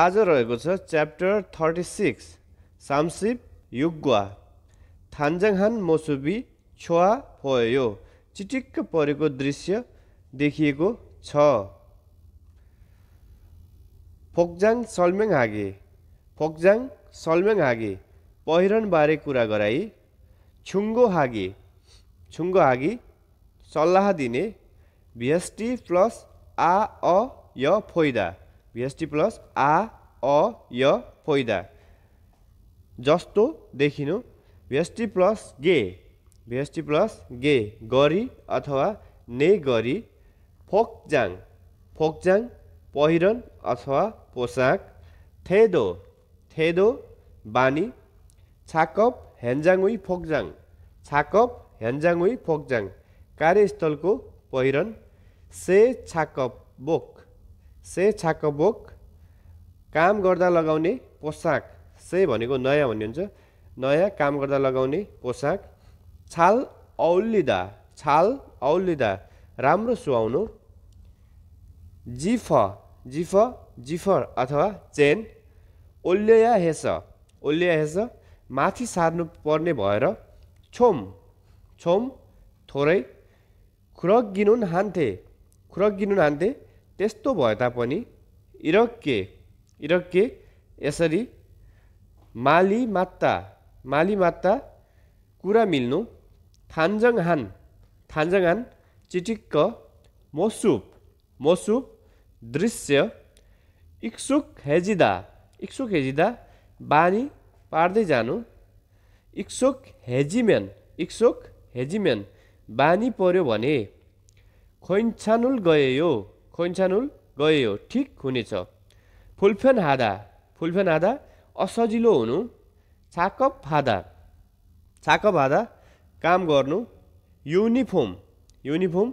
आज रहेको छ च्याप्टर थर्टी सिक्स साम्सिप युग्वा थान्जाङहान मोसुबी छोआ फोयो चिटिक्क परेको दृश्य देखिएको छ फोक्जाङ सल्मेङ हागे फोक्जाङ सल्मेङ हागे पहिरनबारे कुरा गराई छुङ्गो हागे छुङ्गो हागी सल्लाह दिने भिएसटी प्लस आ अ य फोइदा भिएसटी प्लस आ अ य फैदा जस्तो देखिनु भिएसटी प्लस गे भिएसटी प्लस गे गरी अथवा ने गरी फोकजाङ फोकजाङ पहिरन अथवा पोसाक थेदो थेदो बानी छाकप हेन्जाङुई फोकजाङ छाकप हेन्जाङुई फोकजाङ कार्यस्थलको पहिरन से छाकप बोक से छाकबोक काम गर्दा लगाउने पोसाक से भनेको नयाँ भन्ने हुन्छ नयाँ काम गर्दा लगाउने पोसाक छाल औलिदा छाल औलिदा राम्रो सुहाउनु जिफ जिफ जिफर अथवा चेन ओल्ल्या हेस ओल्ल्या हेस माथि सार्नु पर्ने भएर छोम छोम थोरै खुरक गिनुन हान्थे खुरक गिनुन हान्थे त्यस्तो भए तापनि इरक्के इरक्के यसरी माली मात्ता माली मात्ता कुरा मिल्नु थान्जङहान थान्जङहान चिटिक्क मोसुप मोसुप दृश्य इक्सुक हेजिदा इक्सुक हेजिदा बानी पार्दै जानु इक्सुक हेजिमेन इक्सुक हेजिमेन बानी पर्यो भने खोइन्छानुल गयो खोइन्सानुल गयो ठिक हुनेछ फुलफेन हादा फुलफेन हादा असजिलो हुनु छाकप हादा छाकप हादा काम गर्नु युनिफर्म युनिफर्म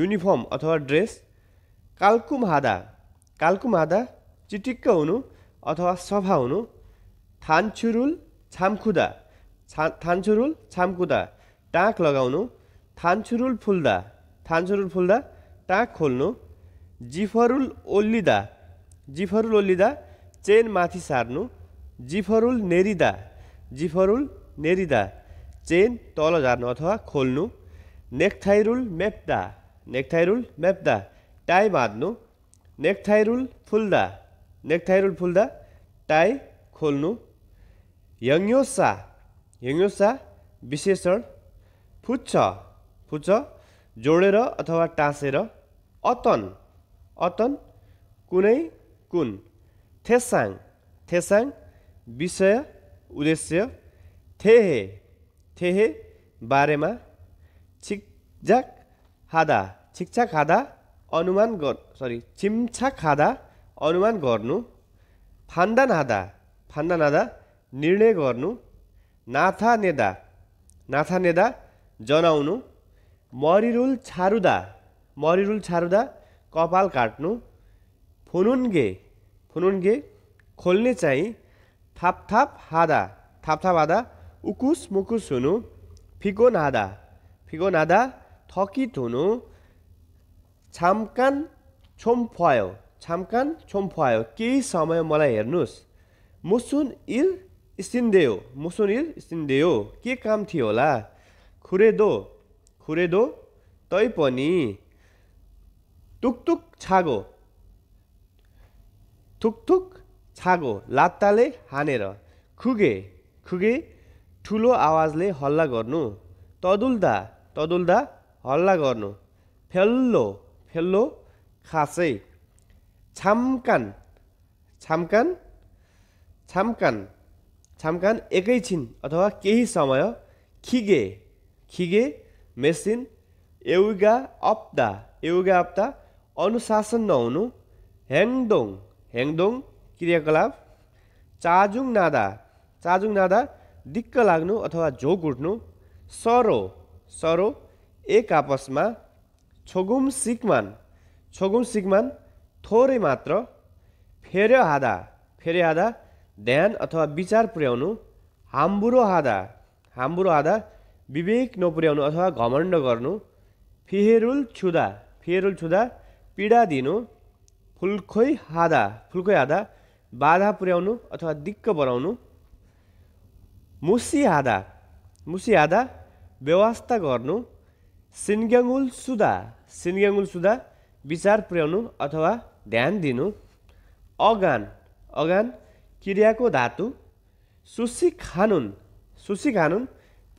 युनिफर्म अथवा ड्रेस कालकुम हादा कालकुम हादा चिटिक्क हुनु अथवा सफा हुनु थानछुरुल छामखुदा छा थानछुरुल छामखुदा टाँक लगाउनु थानछुरुल फुल्दा थानछुरुल फुल्दा टाँक खोल्नु जिफरुल ओल्लिँदा जिफरुल ओल्लिँदा चेन माथि सार्नु जिफरुल नेरिदा जिफरुल नेरिदा चेन तल झार्नु अथवा खोल्नु नेक्थाइरुल मेप्दा नेक्थाइरुल मेप्दा टाई बाँध्नु नेक्थाइरुल फुल्दा नेक्थाइरुल फुल्दा टाई खोल्नु यङ्योसा यङ्योसा विशेषण फुच्छ फुच्छ जोडेर अथवा टाँसेर अतन अतन कुनै कुन थेसाङ थेसाङ विषय उद्देश्य थेहे थेहे बारेमा छिकझाक खाँदा छिक्छा खाँदा अनुमान गर् सरी छिम्छा खाँदा अनुमान गर्नु फान्दा नादा फान्दा नादा निर्णय गर्नु नाथा नेदा नाथा नेदा जनाउनु मरिरुल छारुदा मरिरुल छारुदा कपाल काट्नु फुनुन्गे फुनुन्गे खोल्ने चाहिँ थापथाप हादा थापथाप हादा उकुस मुकुस हुनु फिगो नादा फिगो नादा थकित हुनु छामकान छोम्फायो छामकान छोम्फायो केही समय मलाई हेर्नुहोस् मुसुन इल स्टिन्देयो मुसुन इल स्टिन्देयो के काम थियो होला खुरेदो खुरेदो तैपनि टुकटुक छागो थुकथुक छागो लात्ताले हानेर खुगे खुगे ठुलो आवाजले हल्ला गर्नु तदुल्दा तदुल्दा हल्ला गर्नु फेल्लो फेल्लो खासै छामकान छामकान छामकान छामकान एकैछिन अथवा केही समय खिगे खिगे मेसिन एउगा अप्दा एउगा अप्दा अनुशासन नहुनु ह्याङदोङ ह्याङदोङ क्रियाकलाप चाजुङ नादा चाजुङ नादा दिक्क लाग्नु अथवा झोक उठ्नु सरो सरो एक आपसमा छोगुम सिकमान छोगुम सिकमान थोरै मात्र फेर्यो हादा फेर्यो हादा ध्यान अथवा विचार पुर्याउनु हाम्बुरो हादा हाम्बुरो हादा विवेक नपुर्याउनु अथवा घमण्ड गर्नु फिहेरुल छुदा फिहेरुल छुदा पीडा दिनु फुलखोइ हादा फुलखोइ हादा बाधा पुर्याउनु अथवा दिक्क बनाउनु मुसी हादा मुसी हादा व्यवस्था गर्नु सिन्ग्याङ्गुल सुधा सिन्ग्याङ्गुल सुधा विचार पुर्याउनु अथवा ध्यान दिनु अगान अगान क्रियाको धातु सुसी खानुन सुसी खानुन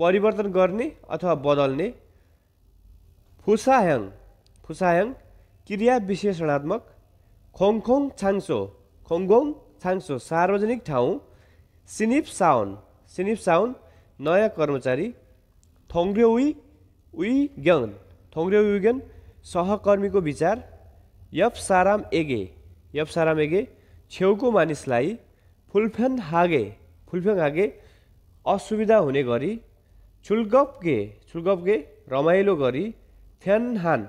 परिवर्तन गर्ने अथवा बदल्ने फुसायङ फुसायङ क्रिया विशेषणात्मक खोङखोङ छाङसो खोङखोङ छाङसो सार्वजनिक ठाउँ सिनिप साउन सिनिप साउन नयाँ कर्मचारी थोङ्ग्रे उइ गन ग्यान थोङ्ग्रे सहकर्मीको विचार यप साराम एगे यप साराम एगे छेउको मानिसलाई फुलफेन हागे फुलफेन हागे असुविधा हुने गरी छुल्गपके छुल्गपके रमाइलो गरी हान फ्यानहान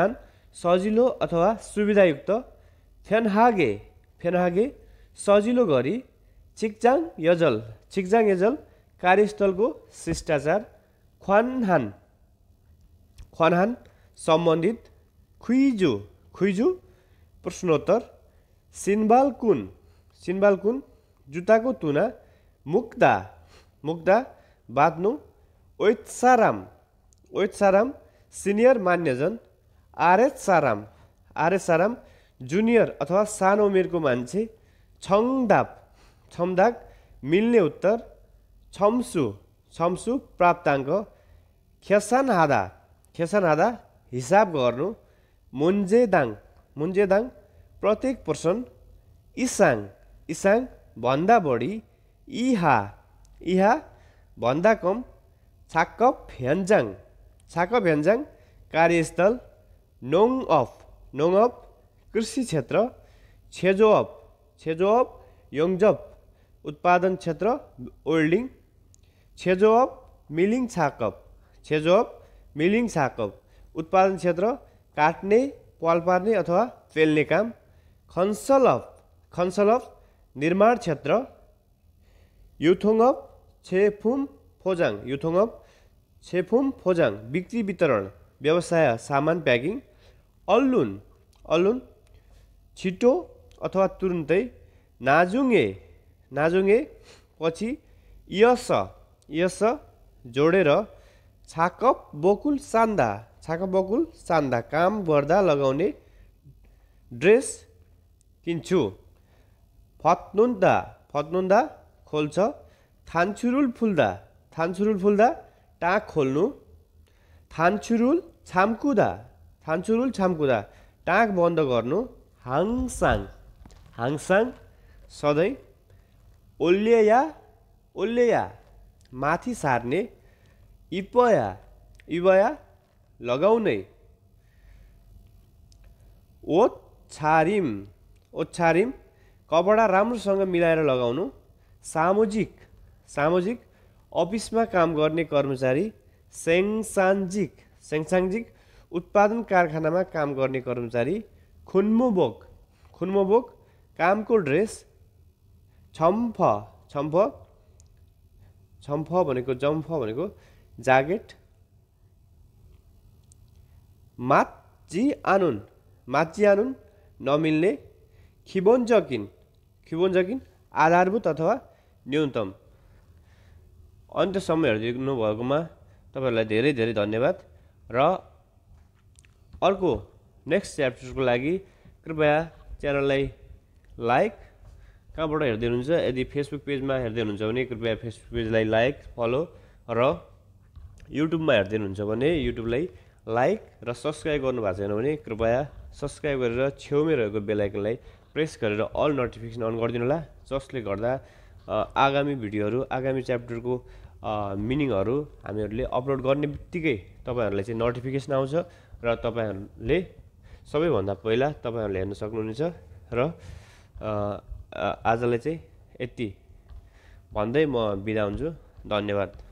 हान सजिलो अथवा सुविधायुक्त फेनहागे फेनहागे सजिलो गरी छिक्जाङ यजल छिक्जाङ यजल कार्यस्थलको शिष्टाचार ख्वानहान ख्वानहान सम्बन्धित खुइजु खुइजु प्रश्नोत्तर सिन्बाल कुन सिन्बाल कुन जुत्ताको तुना मुक्दा मुक्दा बाँध्नु ओत्साराम ओत्साराम सिनियर मान्यजन आरएच साराम आरएच साराम जुनियर अथवा सानो उमेरको मान्छे छङदाप छम्दाक मिल्ने उत्तर छम्सु छम्सु प्राप्ताङ्क खेसान हादा खेसान हादा हिसाब गर्नु मुन्जेदाङ मुन्जेदाङ प्रत्येक पर्सन इसाङ इसाङ भन्दा बढी इहा इहा भन्दा कम छाक्क ह्यान्जाङ छाकप ह्यान्जाङ कार्यस्थल नोंग ऑफ नोंग ऑफ कृषि क्षेत्र छेजो अ फ छेजो अ फ योङजप उत्पादन क्षेत्र ओल्डिङ छेजो अ फ मिलिङ छाकप छेजो अ फ मिलिङ छाकप उत्पादन क्षेत्र काट्ने पाल पार्ने अथवा फ े ल ् न े काम खन्सल अफ खन्सल अफ निर्माण क्षेत्र युथोङ अफ छेफुम फोजाङ युथोङ अफ छेफुम फोजाङ बिक्री वितरण व्यवसाय सामान प्याकिङ अल्लुन अल्लुन छिटो अथवा तुरुन्तै नाजुङ्गे नाजुङ्गे पछि यस यस जोडेर छाकप बकुल सान्दा छाकप बकुल सान्दा काम गर्दा लगाउने ड्रेस किन्छु फत्नुन्दा फत्नुन्दा खोल्छ थान्छुरुल फुल्दा थान्छुरुल फुल्दा टाँक खोल्नु थान्छुरुल छाम्कुदा थान्चुरुल छाम्कुदा टाँक बन्द गर्नु हाङसाङ हाङसाङ सधैँ ओल्लेया ओल्लेया माथि सार्ने इपया इवया लगाउने ओछारिम ओछारिम कपडा राम्रोसँग मिलाएर लगाउनु सामाजिक सामाजिक अफिसमा काम गर्ने कर्मचारी सेङसाङजिक सेङसाङजिक उत्पादन कारखानामा काम गर्ने कर्मचारी खुन्मोबोक खुन्मोबोक कामको ड्रेस छम्फ छम्फ छम्फ भनेको जम्फ भनेको ज्याकेट माची आनुन माची आनुन नमिल्ने खिबोन जकिन आधारभूत अथवा न्यूनतम अन्त्य समयहरू देख्नुभएकोमा तपाईँहरूलाई धेरै धेरै धन्यवाद र अर्को नेक्स्ट च्याप्टरको लागि कृपया च्यानललाई लाइक कहाँबाट हेर्दै हुनुहुन्छ यदि फेसबुक पेजमा हेर्दै हुनुहुन्छ भने कृपया फेसबुक पेजलाई लाइक फलो र युट्युबमा हेर्दै हुनुहुन्छ भने युट्युबलाई लाइक र सब्सक्राइब गर्नुभएको छैन भने कृपया सब्सक्राइब गरेर छेउमै रहेको बेलायकनलाई प्रेस गरेर अल नोटिफिकेसन अन गरिदिनु होला जसले गर्दा आगामी भिडियोहरू आगामी च्याप्टरको मिनिङहरू हामीहरूले अपलोड गर्ने बित्तिकै तपाईँहरूलाई चाहिँ नोटिफिकेसन आउँछ र तपाईँहरूले सबैभन्दा पहिला तपाईँहरूले हेर्न सक्नुहुनेछ र आजलाई चाहिँ यति भन्दै म बिदा हुन्छु धन्यवाद